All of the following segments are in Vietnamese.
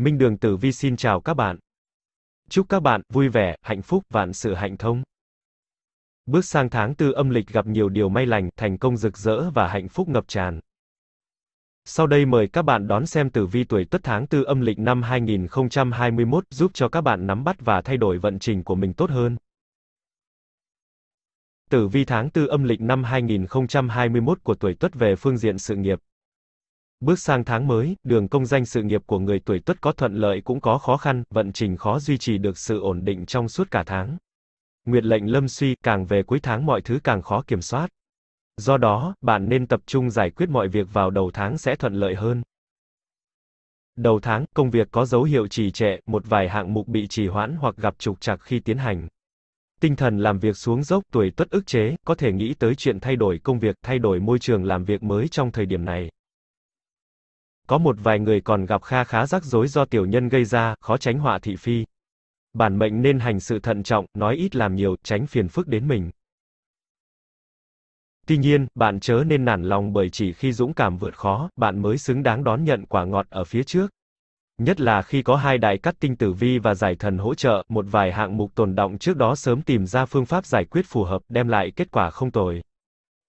Minh Đường Tử Vi xin chào các bạn. Chúc các bạn vui vẻ, hạnh phúc, vạn sự hạnh thông. Bước sang tháng tư âm lịch gặp nhiều điều may lành, thành công rực rỡ và hạnh phúc ngập tràn. Sau đây mời các bạn đón xem tử vi tuổi Tất tháng tư âm lịch năm 2021 giúp cho các bạn nắm bắt và thay đổi vận trình của mình tốt hơn. Tử vi tháng tư âm lịch năm 2021 của tuổi Tuất về phương diện sự nghiệp. Bước sang tháng mới, đường công danh sự nghiệp của người tuổi Tuất có thuận lợi cũng có khó khăn, vận trình khó duy trì được sự ổn định trong suốt cả tháng. Nguyệt lệnh lâm suy, càng về cuối tháng mọi thứ càng khó kiểm soát. Do đó, bạn nên tập trung giải quyết mọi việc vào đầu tháng sẽ thuận lợi hơn. Đầu tháng, công việc có dấu hiệu trì trệ, một vài hạng mục bị trì hoãn hoặc gặp trục trặc khi tiến hành. Tinh thần làm việc xuống dốc, tuổi Tuất ức chế, có thể nghĩ tới chuyện thay đổi công việc, thay đổi môi trường làm việc mới trong thời điểm này. Có một vài người còn gặp kha khá rắc rối do tiểu nhân gây ra, khó tránh họa thị phi. Bản mệnh nên hành sự thận trọng, nói ít làm nhiều, tránh phiền phức đến mình. Tuy nhiên, bạn chớ nên nản lòng bởi chỉ khi dũng cảm vượt khó, bạn mới xứng đáng đón nhận quả ngọt ở phía trước. Nhất là khi có hai đại cắt tinh tử vi và giải thần hỗ trợ, một vài hạng mục tồn động trước đó sớm tìm ra phương pháp giải quyết phù hợp, đem lại kết quả không tồi.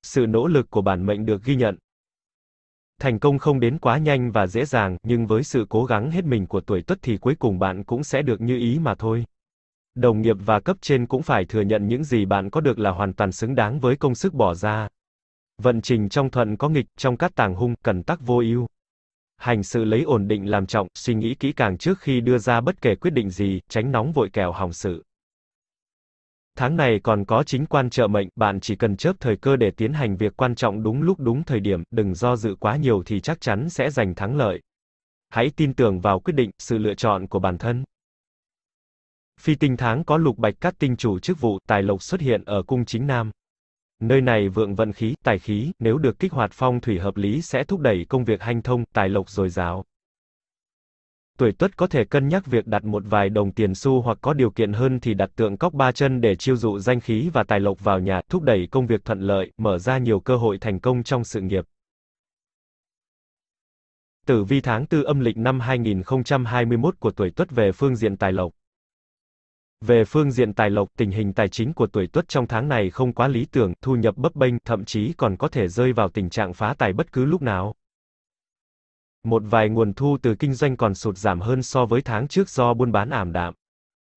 Sự nỗ lực của bản mệnh được ghi nhận, Thành công không đến quá nhanh và dễ dàng, nhưng với sự cố gắng hết mình của tuổi Tuất thì cuối cùng bạn cũng sẽ được như ý mà thôi. Đồng nghiệp và cấp trên cũng phải thừa nhận những gì bạn có được là hoàn toàn xứng đáng với công sức bỏ ra. Vận trình trong thuận có nghịch, trong các tàng hung, cần tắc vô ưu. Hành sự lấy ổn định làm trọng, suy nghĩ kỹ càng trước khi đưa ra bất kể quyết định gì, tránh nóng vội kẻo hỏng sự. Tháng này còn có chính quan trợ mệnh, bạn chỉ cần chớp thời cơ để tiến hành việc quan trọng đúng lúc đúng thời điểm, đừng do dự quá nhiều thì chắc chắn sẽ giành thắng lợi. Hãy tin tưởng vào quyết định, sự lựa chọn của bản thân. Phi tinh tháng có lục bạch cát tinh chủ chức vụ, tài lộc xuất hiện ở cung chính nam. Nơi này vượng vận khí, tài khí, nếu được kích hoạt phong thủy hợp lý sẽ thúc đẩy công việc hanh thông, tài lộc dồi dào tuổi tuất có thể cân nhắc việc đặt một vài đồng tiền xu hoặc có điều kiện hơn thì đặt tượng cóc ba chân để chiêu dụ danh khí và tài lộc vào nhà, thúc đẩy công việc thuận lợi, mở ra nhiều cơ hội thành công trong sự nghiệp. Tử vi tháng 4 âm lịch năm 2021 của tuổi Tuất về phương diện tài lộc. Về phương diện tài lộc, tình hình tài chính của tuổi Tuất trong tháng này không quá lý tưởng, thu nhập bấp bênh, thậm chí còn có thể rơi vào tình trạng phá tài bất cứ lúc nào. Một vài nguồn thu từ kinh doanh còn sụt giảm hơn so với tháng trước do buôn bán ảm đạm.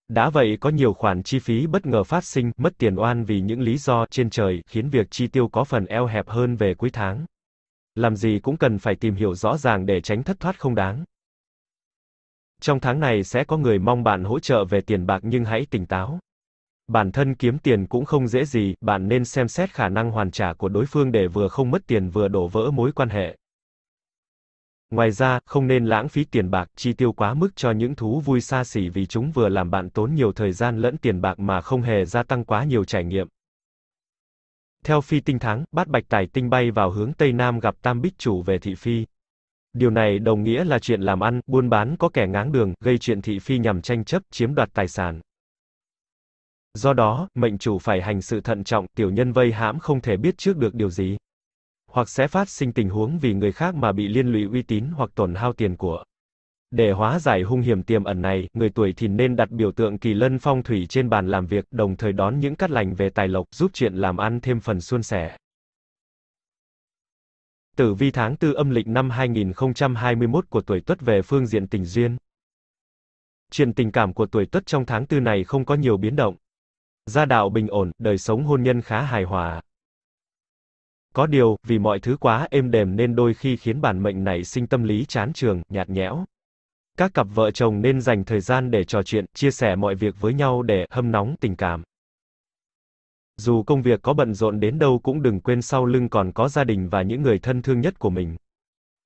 Đã vậy có nhiều khoản chi phí bất ngờ phát sinh, mất tiền oan vì những lý do trên trời, khiến việc chi tiêu có phần eo hẹp hơn về cuối tháng. Làm gì cũng cần phải tìm hiểu rõ ràng để tránh thất thoát không đáng. Trong tháng này sẽ có người mong bạn hỗ trợ về tiền bạc nhưng hãy tỉnh táo. Bản thân kiếm tiền cũng không dễ gì, bạn nên xem xét khả năng hoàn trả của đối phương để vừa không mất tiền vừa đổ vỡ mối quan hệ. Ngoài ra, không nên lãng phí tiền bạc, chi tiêu quá mức cho những thú vui xa xỉ vì chúng vừa làm bạn tốn nhiều thời gian lẫn tiền bạc mà không hề gia tăng quá nhiều trải nghiệm. Theo Phi Tinh Thắng, bát bạch tài tinh bay vào hướng Tây Nam gặp Tam Bích Chủ về thị phi. Điều này đồng nghĩa là chuyện làm ăn, buôn bán có kẻ ngáng đường, gây chuyện thị phi nhằm tranh chấp, chiếm đoạt tài sản. Do đó, mệnh chủ phải hành sự thận trọng, tiểu nhân vây hãm không thể biết trước được điều gì hoặc sẽ phát sinh tình huống vì người khác mà bị liên lụy uy tín hoặc tổn hao tiền của. Để hóa giải hung hiểm tiềm ẩn này, người tuổi thìn nên đặt biểu tượng kỳ lân phong thủy trên bàn làm việc, đồng thời đón những cát lành về tài lộc, giúp chuyện làm ăn thêm phần suôn sẻ. Tử vi tháng 4 âm lịch năm 2021 của tuổi Tuất về phương diện tình duyên. Chuyện tình cảm của tuổi Tuất trong tháng 4 này không có nhiều biến động. Gia đạo bình ổn, đời sống hôn nhân khá hài hòa. Có điều, vì mọi thứ quá êm đềm nên đôi khi khiến bản mệnh này sinh tâm lý chán trường, nhạt nhẽo. Các cặp vợ chồng nên dành thời gian để trò chuyện, chia sẻ mọi việc với nhau để hâm nóng tình cảm. Dù công việc có bận rộn đến đâu cũng đừng quên sau lưng còn có gia đình và những người thân thương nhất của mình.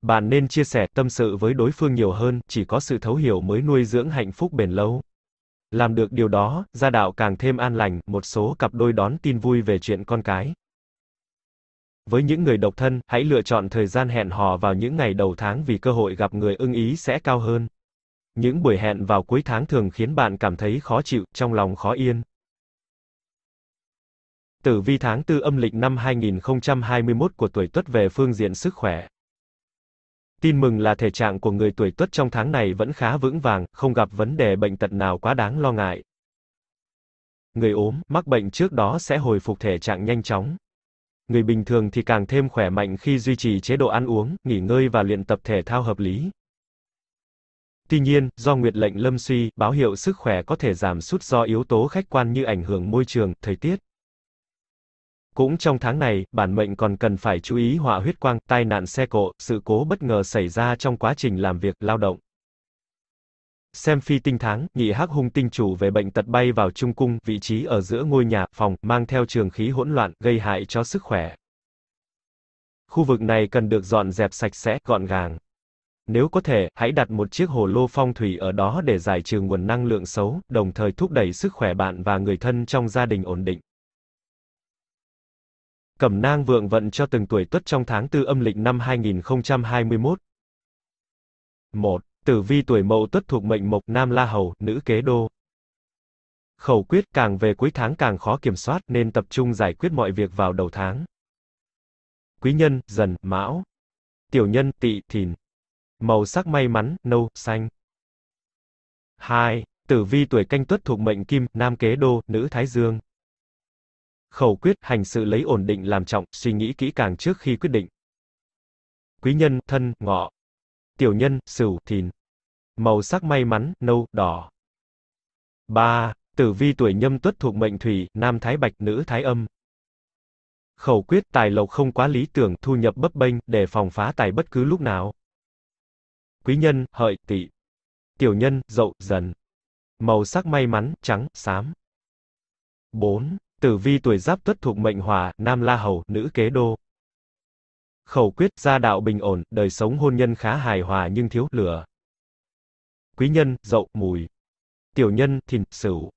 Bạn nên chia sẻ tâm sự với đối phương nhiều hơn, chỉ có sự thấu hiểu mới nuôi dưỡng hạnh phúc bền lâu. Làm được điều đó, gia đạo càng thêm an lành, một số cặp đôi đón tin vui về chuyện con cái. Với những người độc thân, hãy lựa chọn thời gian hẹn hò vào những ngày đầu tháng vì cơ hội gặp người ưng ý sẽ cao hơn. Những buổi hẹn vào cuối tháng thường khiến bạn cảm thấy khó chịu, trong lòng khó yên. Tử vi tháng 4 âm lịch năm 2021 của tuổi Tuất về phương diện sức khỏe. Tin mừng là thể trạng của người tuổi Tuất trong tháng này vẫn khá vững vàng, không gặp vấn đề bệnh tật nào quá đáng lo ngại. Người ốm, mắc bệnh trước đó sẽ hồi phục thể trạng nhanh chóng người bình thường thì càng thêm khỏe mạnh khi duy trì chế độ ăn uống, nghỉ ngơi và luyện tập thể thao hợp lý. Tuy nhiên, do nguyệt lệnh lâm suy, báo hiệu sức khỏe có thể giảm sút do yếu tố khách quan như ảnh hưởng môi trường, thời tiết. Cũng trong tháng này, bản mệnh còn cần phải chú ý họa huyết quang, tai nạn xe cộ, sự cố bất ngờ xảy ra trong quá trình làm việc, lao động. Xem phi tinh tháng, nghị hắc hung tinh chủ về bệnh tật bay vào trung cung, vị trí ở giữa ngôi nhà, phòng, mang theo trường khí hỗn loạn, gây hại cho sức khỏe. Khu vực này cần được dọn dẹp sạch sẽ, gọn gàng. Nếu có thể, hãy đặt một chiếc hồ lô phong thủy ở đó để giải trừ nguồn năng lượng xấu, đồng thời thúc đẩy sức khỏe bạn và người thân trong gia đình ổn định. Cẩm nang vượng vận cho từng tuổi tuất trong tháng tư âm lịch năm 2021. 1. Tử vi tuổi mậu tuất thuộc mệnh mộc nam la hầu, nữ kế đô. Khẩu quyết càng về cuối tháng càng khó kiểm soát nên tập trung giải quyết mọi việc vào đầu tháng. Quý nhân, dần, mão. Tiểu nhân, tỵ, thìn. Màu sắc may mắn, nâu, xanh. 2. Tử vi tuổi canh tuất thuộc mệnh kim, nam kế đô, nữ thái dương. Khẩu quyết, hành sự lấy ổn định làm trọng, suy nghĩ kỹ càng trước khi quyết định. Quý nhân, thân, ngọ. Tiểu nhân, sửu, thìn màu sắc may mắn, nâu, đỏ. 3. Tử vi tuổi nhâm tuất thuộc mệnh thủy, nam thái bạch, nữ thái âm. Khẩu quyết tài lộc không quá lý tưởng, thu nhập bấp bênh, để phòng phá tài bất cứ lúc nào. Quý nhân, hợi, tỵ. Tiểu nhân, dậu, dần. Màu sắc may mắn, trắng, xám. 4. Tử vi tuổi giáp tuất thuộc mệnh hỏa, nam la hầu, nữ kế đô. Khẩu quyết, gia đạo bình ổn, đời sống hôn nhân khá hài hòa nhưng thiếu lửa quý nhân, dậu, mùi. Tiểu nhân, thìn, sửu.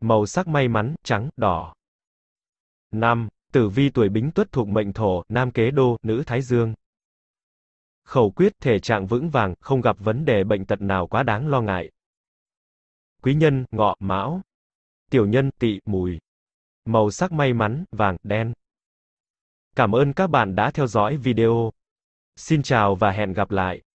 Màu sắc may mắn, trắng, đỏ. Nam Tử vi tuổi bính tuất thuộc mệnh thổ, nam kế đô, nữ thái dương. Khẩu quyết thể trạng vững vàng, không gặp vấn đề bệnh tật nào quá đáng lo ngại. Quý nhân, ngọ, mão. Tiểu nhân, tỵ, mùi. Màu sắc may mắn, vàng, đen. Cảm ơn các bạn đã theo dõi video. Xin chào và hẹn gặp lại.